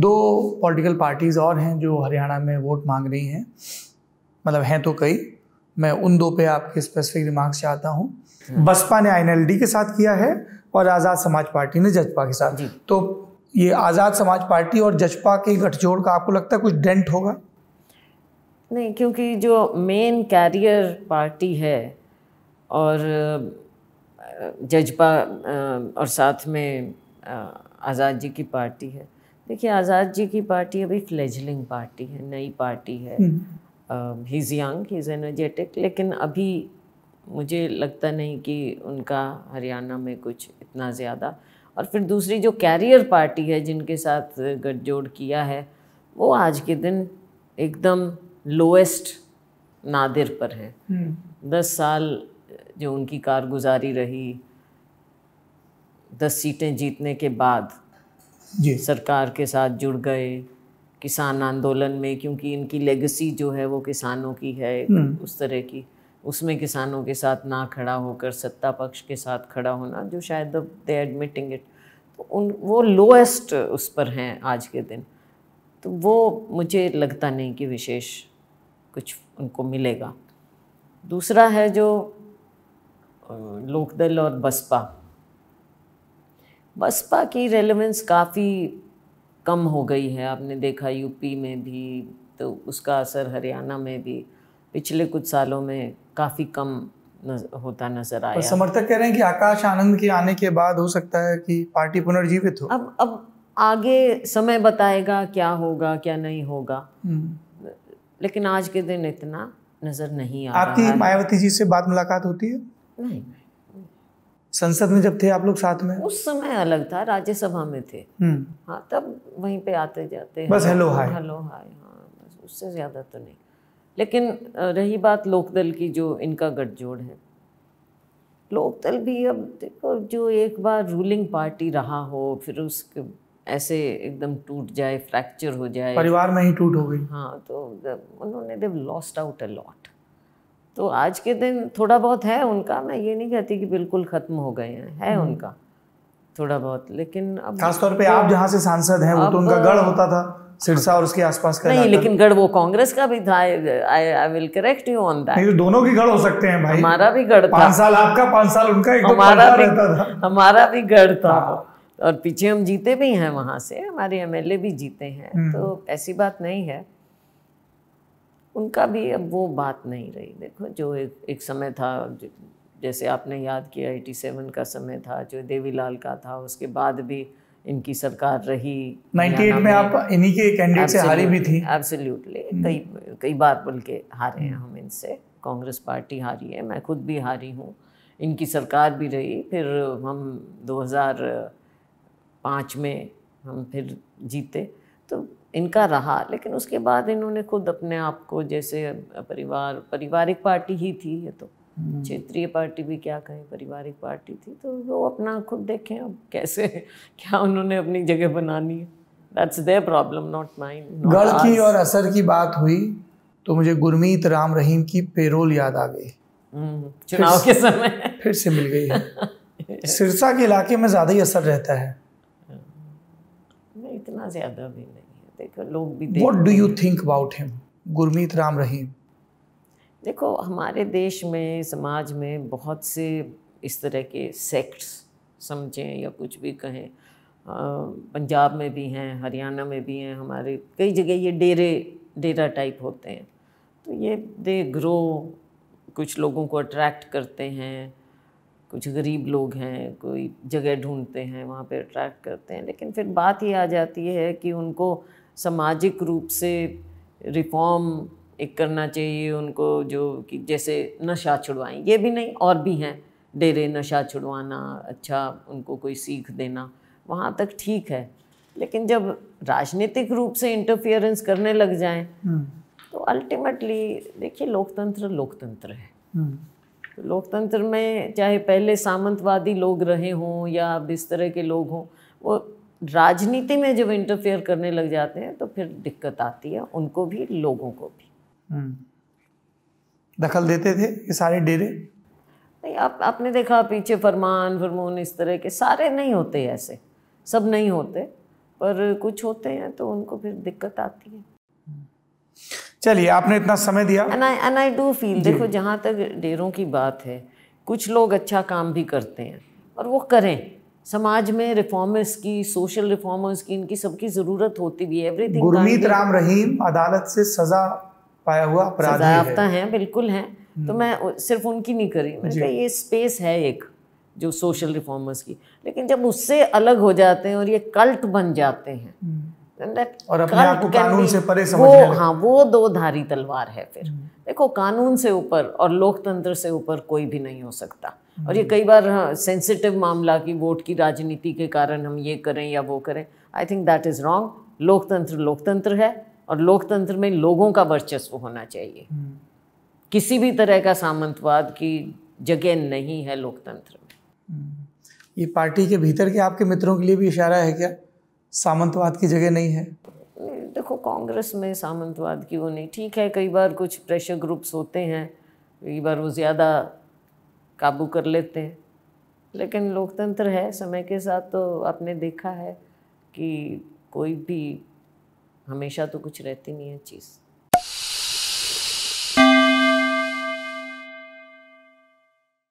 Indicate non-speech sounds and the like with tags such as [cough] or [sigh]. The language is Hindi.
दो पॉलिटिकल पार्टीज़ और हैं जो हरियाणा में वोट मांग रही हैं मतलब हैं तो कई मैं उन दो पे आपके स्पेसिफिक रिमार्क्स चाहता हूँ हम्म। बसपा ने आईएनएलडी के साथ किया है और आज़ाद समाज पार्टी ने जजपा के साथ तो ये आज़ाद समाज पार्टी और जजपा के गठजोड़ का आपको लगता है कुछ डेंट होगा नहीं क्योंकि जो मेन कैरियर पार्टी है और जजपा और साथ में आज़ाद जी की पार्टी है देखिए आज़ाद जी की पार्टी अभी फ्लेजलिंग पार्टी है नई पार्टी है he is young he is energetic लेकिन अभी मुझे लगता नहीं कि उनका हरियाणा में कुछ इतना ज़्यादा और फिर दूसरी जो कैरियर पार्टी है जिनके साथ गठजोड़ किया है वो आज के दिन एकदम लोएस्ट नादिर पर है हम्म। दस साल जो उनकी कारगुजारी रही दस सीटें जीतने के बाद जी सरकार के साथ जुड़ गए किसान आंदोलन में क्योंकि इनकी लेगेसी जो है वो किसानों की है हम्म। उस तरह की उसमें किसानों के साथ ना खड़ा होकर सत्ता पक्ष के साथ खड़ा होना जो शायद दे एडमिटिंग इट तो उन वो लोएस्ट उस पर हैं आज के दिन तो वो मुझे लगता नहीं कि विशेष कुछ उनको मिलेगा दूसरा है जो लोकदल और बसपा बसपा की रेलेवेंस काफ़ी कम हो गई है आपने देखा यूपी में भी तो उसका असर हरियाणा में भी पिछले कुछ सालों में काफ़ी कम नज, होता नजर आया समर्थक कह रहे हैं कि आकाश आनंद के आने के बाद हो सकता है कि पार्टी पुनर्जीवित हो अब अब आगे समय बताएगा क्या होगा क्या नहीं होगा हम्म। लेकिन आज के दिन इतना नज़र नहीं आ आपकी मायावती जी से बात मुलाकात होती है नहीं संसद में जब थे आप लोग साथ में उस समय अलग था राज्यसभा में थे हम्म। हाँ तब वहीं पे आते जाते बस हेलो हाय हेलो हाय हाँ बस उससे ज़्यादा तो नहीं लेकिन रही बात लोकदल की जो इनका गठजोड़ है लोकदल भी अब देखो जो एक बार रूलिंग पार्टी रहा हो फिर उसके ऐसे एकदम टूट जाए फ्रैक्चर हो जाए परिवार में ही टूट हो गई हाँ तो उन्होंने they lost out a lot तो आज के दिन थोड़ा बहुत है उनका मैं ये नहीं कहती कि बिल्कुल ख़त्म हो गए हैं है हम्म। उनका थोड़ा बहुत लेकिन अब खासतौर पे आप जहाँ से सांसद हैं वो तो उनका गढ़ होता था हाँ। सिरसा और उसके आसपास का नहीं लेकिन गढ़ वो कांग्रेस का भी था I will correct you on that दोनों के गढ़ हो सकते हैं भाई हमारा भी गढ़ था साल आपका पांच साल उनका एक हमारा भी हमारा भी गढ़ था हाँ। और पीछे हम जीते भी हैं वहां से हमारे एमएलए भी जीते हैं हम्म। तो ऐसी बात नहीं है उनका भी अब वो बात नहीं रही देखो जो एक, एक समय था जैसे आपने याद किया एटी सेवन का समय था जो देवीलाल का था उसके बाद भी इनकी सरकार रही 98 में आप इन्हीं के कैंडिडेट से हारी भी थी एब्सोल्युटली हम्म। कई कई बार बोल के हारे हैं हम्म। हम इनसे कांग्रेस पार्टी हारी है मैं खुद भी हारी हूँ इनकी सरकार भी रही फिर हम 2005 में हम फिर जीते तो इनका रहा लेकिन उसके बाद इन्होंने खुद अपने आप को जैसे परिवार पारिवारिक पार्टी ही थी ये तो हम्म। क्षेत्रीय पार्टी भी क्या कहें पारिवारिक पार्टी थी तो वो अपना खुद देखें अब कैसे क्या उन्होंने अपनी जगह बनानी है that's their problem not mine गढ़ की और असर की बात हुई तो मुझे गुरमीत राम रहीम की पेरोल याद आ गई हम्म, चुनाव के समय फिर से मिल गई [laughs] सिरसा के इलाके में ज़्यादा ही असर रहता है नहीं इतना ज़्यादा भी नहीं देखो लोग भी what do you think about him Gurmeet Ram Rahim देखो हमारे देश में समाज में बहुत से इस तरह के सेक्ट्स समझें या कुछ भी कहें पंजाब में भी हैं हरियाणा में भी हैं हमारे कई जगह ये डेरे डेरा टाइप होते हैं तो ये दे ग्रो कुछ लोगों को अट्रैक्ट करते हैं कुछ गरीब लोग हैं कोई जगह ढूंढते हैं वहाँ पे अट्रैक्ट करते हैं लेकिन फिर बात ये आ जाती है कि उनको सामाजिक रूप से रिफॉर्म एक करना चाहिए उनको जो कि जैसे नशा छुड़वाएं ये भी नहीं और भी हैं डेरे नशा छुड़वाना अच्छा उनको कोई सीख देना वहाँ तक ठीक है लेकिन जब राजनीतिक रूप से इंटरफियरेंस करने लग जाए हम्म। तो अल्टीमेटली देखिए लोकतंत्र लोकतंत्र है हम्म। तो लोकतंत्र में चाहे पहले सामंतवादी लोग रहे हों या अब इस तरह के लोग हों वो राजनीति में जब इंटरफेयर करने लग जाते हैं तो फिर दिक्कत आती है उनको भी लोगों को भी हम्म। दखल देते थे ये सारे डेरे नहीं आप आपने देखा पीछे फरमान फरमोन इस तरह के सारे नहीं होते ऐसे सब नहीं होते पर कुछ होते हैं तो उनको फिर दिक्कत आती है चलिए आपने इतना समय दिया and I and I do feel देखो जहाँ तक डेरों की बात है कुछ लोग अच्छा काम भी करते हैं और वो करें समाज में रिफॉर्मर्स की सोशल रिफॉर्मर्स की इनकी सबकी जरूरत होती भी है गुरमीत राम रहीम अदालत से सजा पाया हुआ अपराधी है है बिल्कुल है हम्म। तो मैं सिर्फ उनकी नहीं करी मैंने कहा ये स्पेस है एक जो सोशल रिफॉर्मर्स की लेकिन जब उससे अलग हो जाते हैं और ये कल्ट बन जाते हैं हम्म। और अपने कानून से परे वो हाँ वो दो धारी तलवार है फिर हम्म। देखो कानून से ऊपर और लोकतंत्र से ऊपर कोई भी नहीं हो सकता और ये hmm. कई बार सेंसिटिव हाँ, मामला की वोट की राजनीति के कारण हम ये करें या वो करें I think that is wrong लोकतंत्र लोकतंत्र है और लोकतंत्र में लोगों का वर्चस्व होना चाहिए hmm. किसी भी तरह का सामंतवाद की जगह नहीं है लोकतंत्र में hmm. ये पार्टी के भीतर के आपके मित्रों के लिए भी इशारा है क्या सामंतवाद की जगह नहीं है देखो कांग्रेस में सामंतवाद की वो नहीं ठीक है कई बार कुछ प्रेशर ग्रुप्स होते हैं कई बार वो ज़्यादा काबू कर लेते हैं लेकिन लोकतंत्र है समय के साथ तो आपने देखा है कि कोई भी हमेशा तो कुछ रहती नहीं है चीज़